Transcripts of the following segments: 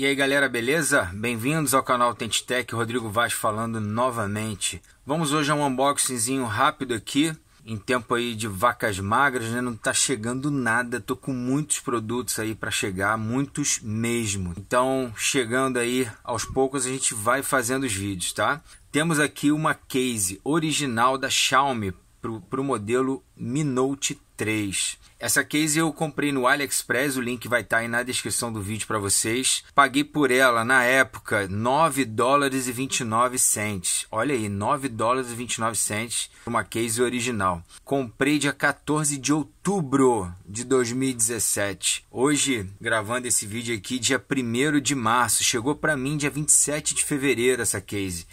E aí galera, beleza? Bem-vindos ao canal Tentitech, Rodrigo Vaz falando novamente. Vamos hoje a um unboxingzinho rápido aqui, em tempo aí de vacas magras, né? Não tá chegando nada, tô com muitos produtos aí para chegar, muitos mesmo. Então, chegando aí aos poucos a gente vai fazendo os vídeos, tá? Temos aqui uma case original da Xiaomi para o modelo Mi Note 3. Essa case eu comprei no AliExpress, o link vai estar tá aí na descrição do vídeo para vocês. Paguei por ela na época 9 dólares e 29 cents. Olha aí, 9 dólares e 29 cents uma case original. Comprei dia 14 de outubro de 2017. Hoje, gravando esse vídeo aqui dia 1 de março, chegou para mim dia 27 de fevereiro essa case.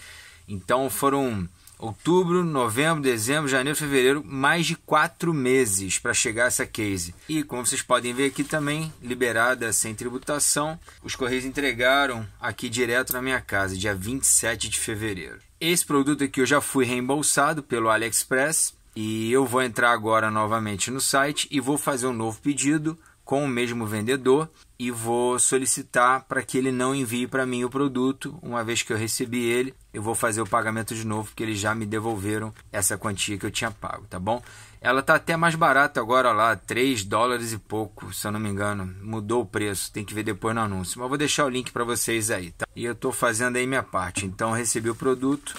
Então foram outubro, novembro, dezembro, janeiro, fevereiro, mais de quatro meses para chegar essa case. E como vocês podem ver aqui também, liberada sem tributação, os Correios entregaram aqui direto na minha casa, dia 27 de fevereiro. Esse produto aqui eu já fui reembolsado pelo AliExpress e eu vou entrar agora novamente no site e vou fazer um novo pedido com o mesmo vendedor e vou solicitar para que ele não envie para mim o produto. Uma vez que eu recebi ele, eu vou fazer o pagamento de novo, porque eles já me devolveram essa quantia que eu tinha pago, tá bom? Ela tá até mais barata agora lá, 3 dólares e pouco, se eu não me engano. Mudou o preço, tem que ver depois no anúncio. Mas vou deixar o link para vocês aí, tá? E eu estou fazendo aí minha parte. Então recebi o produto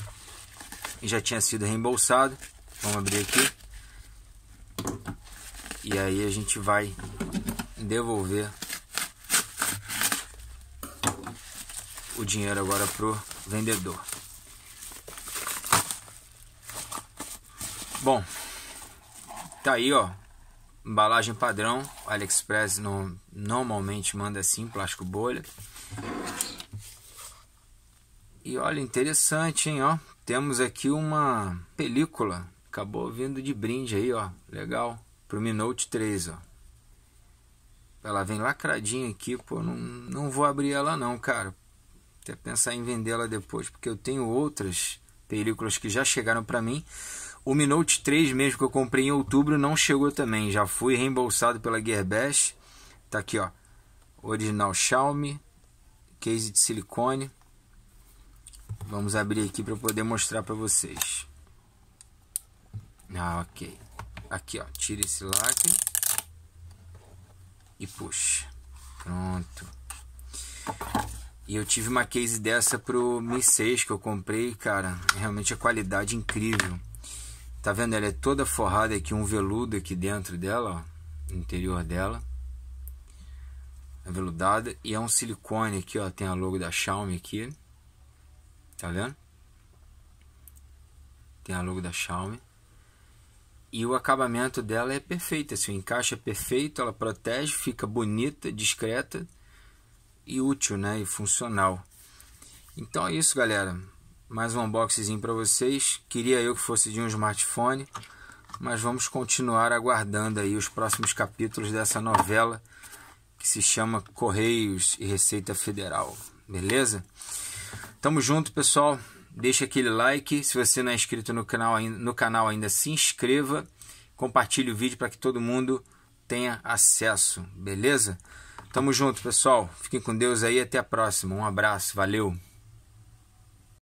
e já tinha sido reembolsado. Vamos abrir aqui. E aí a gente vai devolver o dinheiro agora pro vendedor. Bom, tá aí ó, embalagem padrão, AliExpress no, normalmente manda assim, plástico bolha. E olha, interessante, hein, ó. Temos aqui uma película, acabou vindo de brinde aí, ó. Legal, pro Mi Note 3, ó. Ela vem lacradinha aqui, pô, não, não vou abrir ela não, cara. Até pensar em vendê-la depois, porque eu tenho outras películas que já chegaram para mim. O Mi Note 3 mesmo que eu comprei em outubro não chegou também, já fui reembolsado pela Gearbest. Tá aqui, ó. Original Xiaomi, case de silicone. Vamos abrir aqui para poder mostrar para vocês. Ah, ok. Aqui, ó. Tira esse lacre e puxa. Pronto. E eu tive uma case dessa pro Mi 6 que eu comprei, cara. Realmente a qualidade é incrível. Tá vendo? Ela é toda forrada aqui, um veludo aqui dentro dela, ó. interior dela. Aveludada. É e é um silicone aqui, ó. Tem a logo da Xiaomi aqui. Tá vendo? Tem a logo da Xiaomi e o acabamento dela é perfeito, assim, o encaixe é perfeito, ela protege, fica bonita, discreta e útil, né, e funcional. Então é isso, galera. Mais um unboxing para vocês. Queria eu que fosse de um smartphone, mas vamos continuar aguardando aí os próximos capítulos dessa novela que se chama Correios e Receita Federal. Beleza? Tamo junto, pessoal deixa aquele like. Se você não é inscrito no canal, no canal ainda, se inscreva. Compartilhe o vídeo para que todo mundo tenha acesso, beleza? Tamo junto, pessoal. Fiquem com Deus aí. Até a próxima. Um abraço. Valeu.